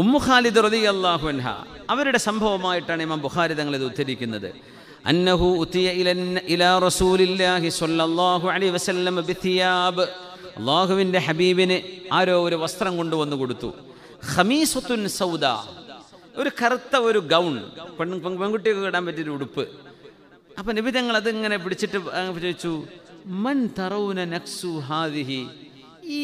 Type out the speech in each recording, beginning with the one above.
Umm Khalid റതി അള്ളാഹുൻഹ അവരുടെ സംഭവമായിട്ടാണ് ഇമാം ബുഖാരി തങ്ങൾ ഇത് ഉദ്ധരിക്കുന്നത് അന്നഹു ഉത്തിയ ഇലാ റസൂലില്ലാഹി സ്വല്ലല്ലാഹു അലൈഹി വസല്ലം ബിതിയാബ് അള്ളാഹുവിൻ്റെ ഹബീബിന് ആരോ ഒരു വസ്ത്രം കൊണ്ടുവന്നു കൊടുത്തു ഹമീസുത്തുൻ സൗദ ഒരു കറുത്ത ഒരു ഗൗൺ പെൺ പെൺകുട്ടിയൊക്കെ ഇടാൻ പറ്റിയൊരു ഉടുപ്പ് അപ്പം നിബിതങ്ങൾ അതിങ്ങനെ പിടിച്ചിട്ട് ചോദിച്ചു മൻ തറൗന നക്സു ഹാദിഹി ഈ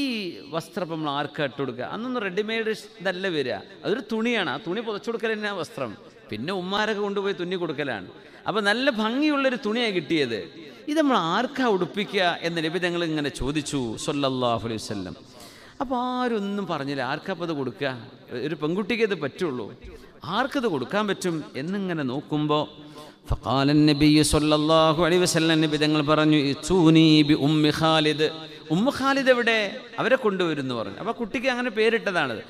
വസ്ത്രം നമ്മൾ ആർക്കാ ഇട്ട് കൊടുക്കുക അന്നൊന്നും റെഡിമെയ്ഡ് ഇതല്ല വരിക അതൊരു തുണിയാണ് ആ തുണി പുതച്ചു കൊടുക്കൽ തന്നെ വസ്ത്രം പിന്നെ ഉമ്മാരൊക്കെ കൊണ്ടുപോയി തുന്നി കൊടുക്കലാണ് അപ്പോൾ നല്ല ഭംഗിയുള്ളൊരു തുണിയാണ് കിട്ടിയത് ഇത് നമ്മൾ ആർക്കാ ഉടുപ്പിക്കുക എന്ന് നബി തങ്ങൾ ഇങ്ങനെ ചോദിച്ചു സൊല്ലാഹു അലൈഹി വല്ലം അപ്പോൾ ആരൊന്നും പറഞ്ഞില്ല ആർക്കപ്പോൾ അത് കൊടുക്കുക ഒരു പെൺകുട്ടിക്ക് ഇത് പറ്റുള്ളൂ ആർക്കത് കൊടുക്കാൻ പറ്റും എന്നിങ്ങനെ നോക്കുമ്പോൾ ഫഖാലൻ നബി സൊല്ലാഹു അലൈഹി വസല്ലം നബി തങ്ങൾ പറഞ്ഞു ഉമ്മി ഖാലിദ് ഉമ്മ ഖാലിദ് എവിടെ അവരെ എന്ന് പറഞ്ഞു അപ്പൊ കുട്ടിക്ക് അങ്ങനെ പേരിട്ടതാണത്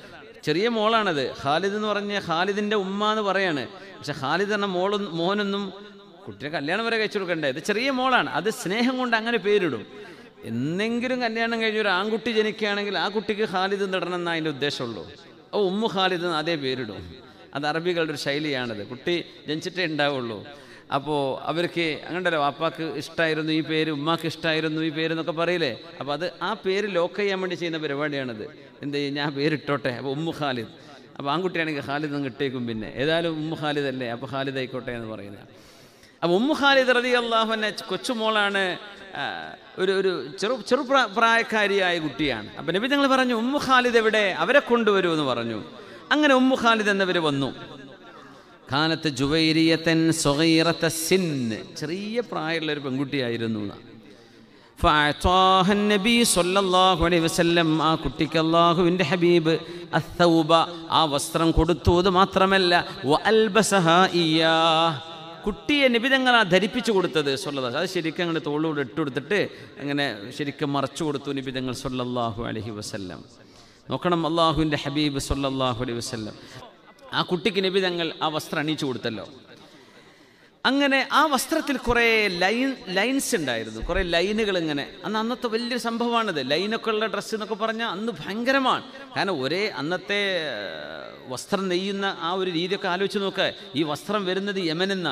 ചെറിയ മോളാണത് ഖാലിദ് എന്ന് പറഞ്ഞ ഖാലിദിന്റെ ഉമ്മ എന്ന് പറയാണ് പക്ഷെ ഖാലിദ് എന്ന മോളും മോനൊന്നും കുട്ടിയെ കല്യാണം വരെ കഴിച്ചു കൊടുക്കണ്ടേ ഇത് ചെറിയ മോളാണ് അത് സ്നേഹം കൊണ്ട് അങ്ങനെ പേരിടും എന്തെങ്കിലും കല്യാണം കഴിഞ്ഞ ഒരു ആൺകുട്ടി ജനിക്കുകയാണെങ്കിൽ ആ കുട്ടിക്ക് ഖാലിദ് നടണം എന്നാ അതിൻ്റെ ഉദ്ദേശമുള്ളൂ ഓ ഉമ്മു ഖാലിദ് എന്ന് അതേ പേരിടും അത് അറബികളുടെ ഒരു ശൈലിയാണത് കുട്ടി ജനിച്ചിട്ടേ ഉണ്ടാവുള്ളൂ അപ്പോൾ അവർക്ക് അങ്ങനല്ലോ വാപ്പാക്ക് ഇഷ്ടമായിരുന്നു ഈ പേര് ഉമ്മാക്ക് ഇഷ്ടമായിരുന്നു ഈ പേര് എന്നൊക്കെ പറയില്ലേ അപ്പോൾ അത് ആ പേര് ലോക്ക് ചെയ്യാൻ വേണ്ടി ചെയ്യുന്ന പരിപാടിയാണത് എന്ത് ചെയ്യും ഞാൻ പേരിട്ടോട്ടെ അപ്പോൾ ഉമ്മു ഖാലിദ് അപ്പോൾ ആൺകുട്ടിയാണെങ്കിൽ ഖാലിദ് അങ്ങ് ഇട്ടേക്കും പിന്നെ ഏതായാലും ഉമ്മു ഖാലിദ് അല്ലേ അപ്പോൾ ഖാലിദ് ആയിക്കോട്ടെ എന്ന് പറയുന്നത് അപ്പോൾ ഉമ്മു ഖാലിദ് റതി അള്ളാഹുവിനെ കൊച്ചുമോളാണ് ഒരു ഒരു ചെറു ചെറു പ്രായക്കാരിയായ കുട്ടിയാണ് അപ്പം നബി ഞങ്ങൾ പറഞ്ഞു ഉമ്മു ഖാലിദ് എവിടെ അവരെ കൊണ്ടുവരുമെന്ന് എന്ന് പറഞ്ഞു അങ്ങനെ ഉമ്മു ഖാലിദ് എന്നവർ വന്നു കാലത്ത് ജുവൈരിയത്തൻ സ്വകീറത്ത സിൻ ചെറിയ പ്രായമുള്ള ഒരു പെൺകുട്ടിയായിരുന്നു നബി സൊല്ലാഹു വസല്ലം ആ കുട്ടിക്ക് അള്ളാഹുവിൻ്റെ ഹബീബ് ആ വസ്ത്രം കൊടുത്തു മാത്രമല്ല കുട്ടിയെ നിബിതങ്ങൾ ആ ധരിപ്പിച്ചു കൊടുത്തത് സൊല്ലാസ് അത് ശരിക്കും അങ്ങനെ തോളോട് ഇട്ട് കൊടുത്തിട്ട് അങ്ങനെ ശരിക്കും മറച്ചു കൊടുത്തു നിബിതങ്ങൾ സൊല്ലാഹു അലഹി വസല്ലം നോക്കണം അള്ളാഹുവിൻ്റെ ഹബീബ് സൊല്ലാഹു അലൈഹി വസല്ലം ആ കുട്ടിക്ക് നബി തങ്ങൾ ആ വസ്ത്രം അണിയിച്ചു കൊടുത്തല്ലോ അങ്ങനെ ആ വസ്ത്രത്തിൽ കുറേ ലൈൻ ലൈൻസ് ഉണ്ടായിരുന്നു കുറേ ലൈനുകൾ ഇങ്ങനെ അന്ന് അന്നത്തെ വലിയൊരു സംഭവമാണിത് ലൈനൊക്കെ ഉള്ള ഡ്രസ്സ് എന്നൊക്കെ പറഞ്ഞാൽ അന്ന് ഭയങ്കരമാണ് കാരണം ഒരേ അന്നത്തെ വസ്ത്രം നെയ്യുന്ന ആ ഒരു രീതിയൊക്കെ ആലോചിച്ച് നോക്കുക ഈ വസ്ത്രം വരുന്നത് യമനിൽ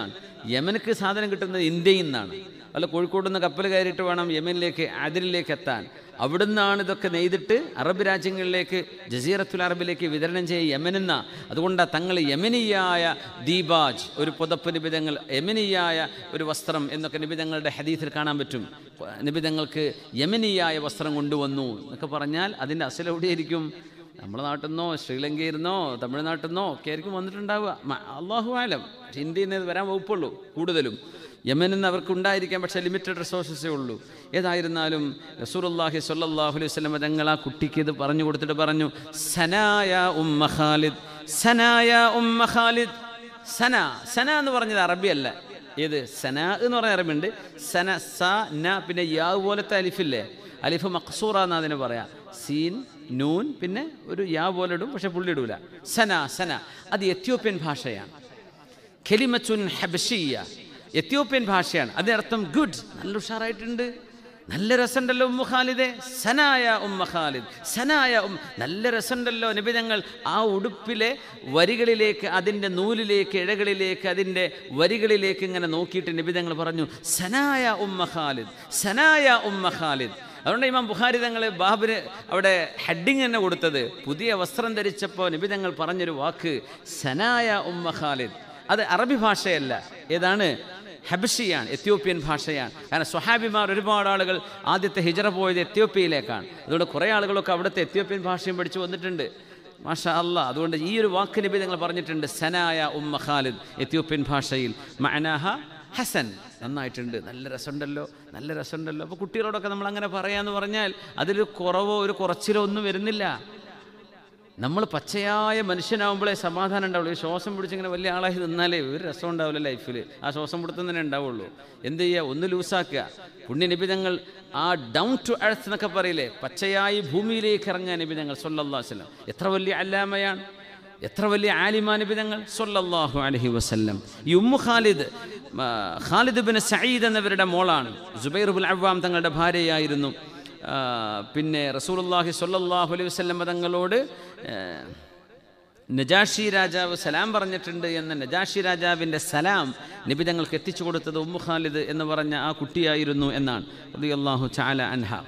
യമനക്ക് സാധനം കിട്ടുന്നത് ഇന്ത്യയിൽ നിന്നാണ് അല്ല കോഴിക്കോട് നിന്ന് കപ്പൽ കയറിയിട്ട് വേണം യമനിലേക്ക് ആതിരിലേക്ക് എത്താൻ അവിടുന്നാണ് ഇതൊക്കെ നെയ്തിട്ട് അറബ് രാജ്യങ്ങളിലേക്ക് ജസീറത്തുൽ അറബിലേക്ക് വിതരണം ചെയ്യുക യമനെന്ന അതുകൊണ്ട് തങ്ങൾ യമനിയായ ദീബാജ് ഒരു പുതപ്പ് നിബിതങ്ങൾ യമനിയായ ഒരു വസ്ത്രം എന്നൊക്കെ നിബിതങ്ങളുടെ ഹദീസിൽ കാണാൻ പറ്റും നിബിതങ്ങൾക്ക് യമനിയായ വസ്ത്രം കൊണ്ടുവന്നു എന്നൊക്കെ പറഞ്ഞാൽ അതിൻ്റെ അസലെവിടെയായിരിക്കും നമ്മുടെ നാട്ടിൽ നിന്നോ ശ്രീലങ്കയിൽ നിന്നോ തമിഴ്നാട്ടിൽ നിന്നോ ഒക്കെ ആയിരിക്കും വന്നിട്ടുണ്ടാവുക അള്ളാഹു ആലം നിന്ന് വരാൻ വകുപ്പുള്ളൂ കൂടുതലും യമനിൽ നിന്ന് അവർക്ക് ഉണ്ടായിരിക്കാം പക്ഷേ ലിമിറ്റഡ് റിസോഴ്സസേ ഉള്ളൂ ഏതായിരുന്നാലും റസൂറുല്ലാഹി സല്ലാഹു അലൈഹി വസ്ലം തങ്ങൾ ആ കുട്ടിക്ക് ഇത് പറഞ്ഞു കൊടുത്തിട്ട് പറഞ്ഞു സനായ ഉമ്മ ഖാലിദ് സനായ ഉമ്മ ഖാലിദ് സന സന എന്ന് പറഞ്ഞത് അറബിയല്ല ഏത് സന എന്ന് പറഞ്ഞ അറിവുണ്ട് സന സ ന പിന്നെ യാ പോലത്തെ അലിഫില്ലേ അലിഫ് മക്സൂറ എന്ന് അതിനെ പറയാം സീൻ നൂൻ പിന്നെ ഒരു യാ പോലെ ഇടും പക്ഷെ പുള്ളി ഇടൂല സന സന അത് എത്യോപ്യൻ ഭാഷയാണ് ഖെലിമച്ചുൻ ഹബഷിയ എത്യോപ്യൻ ഭാഷയാണ് അതിനർത്ഥം ഗുഡ് നല്ല ഉഷാറായിട്ടുണ്ട് നല്ല രസമുണ്ടല്ലോ ഉമ്മ ഖാലിദേ സനായ ഉമ്മ ഖാലിദ് സനായ ഉമ്മ നല്ല രസമുണ്ടല്ലോ ഞങ്ങൾ ആ ഉടുപ്പിലെ വരികളിലേക്ക് അതിൻ്റെ നൂലിലേക്ക് ഇഴകളിലേക്ക് അതിൻ്റെ വരികളിലേക്ക് ഇങ്ങനെ നോക്കിയിട്ട് നബി ഞങ്ങൾ പറഞ്ഞു സനായ ഉമ്മ ഖാലിദ് സനായ ഉമ്മ ഖാലിദ് അതുകൊണ്ട് ഇമാം ബുഹാരി തങ്ങൾ ബാബിന് അവിടെ ഹെഡിങ് തന്നെ കൊടുത്തത് പുതിയ വസ്ത്രം ധരിച്ചപ്പോൾ നബി തങ്ങൾ പറഞ്ഞൊരു വാക്ക് സനായ ഉമ്മ ഖാലിദ് അത് അറബി ഭാഷയല്ല ഏതാണ് ഹബഷിയാണ് എത്യോപ്യൻ ഭാഷയാണ് കാരണം സ്വഹാബിമാർ ഒരുപാട് ആളുകൾ ആദ്യത്തെ ഹിജറ പോയത് എത്യോപ്യയിലേക്കാണ് അതുകൊണ്ട് കുറേ ആളുകളൊക്കെ അവിടുത്തെ എത്യോപ്യൻ ഭാഷയും പഠിച്ചു വന്നിട്ടുണ്ട് മാഷാ അല്ല അതുകൊണ്ട് ഈ ഒരു വാക്ക് നബി നിങ്ങൾ പറഞ്ഞിട്ടുണ്ട് സനായ ഉമ്മ ഖാലിദ് എത്യോപ്യൻ ഭാഷയിൽ മനഹ ഹസൻ നന്നായിട്ടുണ്ട് നല്ല രസമുണ്ടല്ലോ നല്ല രസമുണ്ടല്ലോ അപ്പോൾ കുട്ടികളോടൊക്കെ നമ്മൾ അങ്ങനെ പറയാമെന്ന് പറഞ്ഞാൽ അതിൽ കുറവോ ഒരു കുറച്ചിലോ ഒന്നും വരുന്നില്ല നമ്മൾ പച്ചയായ മനുഷ്യനാവുമ്പോഴേ സമാധാനം ഉണ്ടാവുള്ളൂ ഈ ശ്വാസം പിടിച്ചിങ്ങനെ വലിയ ആളായി നിന്നാലേ ഒരു രസം ഉണ്ടാവില്ല ലൈഫിൽ ആ ശ്വാസം പിടുത്തം തന്നെ ഉണ്ടാവുള്ളൂ എന്ത് ചെയ്യുക ഒന്ന് ലൂസാക്കുക പുണ്യനിബിതങ്ങൾ ആ ഡൗൺ ടു എർത്ത് എന്നൊക്കെ പറയില്ലേ പച്ചയായി ഭൂമിയിലേക്ക് ഇറങ്ങിയ നിബിതങ്ങൾ സൊല്ലാ എത്ര വലിയ അല്ലാമയാണ് എത്ര വലിയ ആലിമാനിബിതങ്ങൾ സൊല്ലാഹു അലഹി വസ്ല്ലം ഈ ഉമ്മു ഖാലിദ് ഖാലിദ് ബിൻ സയ്യിദ് എന്നവരുടെ മോളാണ് ജുബൈറുബുൽ ബുൽ അവ്വാം തങ്ങളുടെ ഭാര്യയായിരുന്നു പിന്നെ റസൂലുല്ലാഹി സ്വല്ലല്ലാഹു അലൈഹി വസ്ലം തങ്ങളോട് നജാഷി രാജാവ് സലാം പറഞ്ഞിട്ടുണ്ട് എന്ന നജാഷി രാജാവിൻ്റെ സലാം നബി തങ്ങൾക്ക് എത്തിച്ചു കൊടുത്തത് ഉമ്മു ഖാലിദ് എന്ന് പറഞ്ഞ ആ കുട്ടിയായിരുന്നു എന്നാണ് അള്ളാഹു ചാല അൻഹ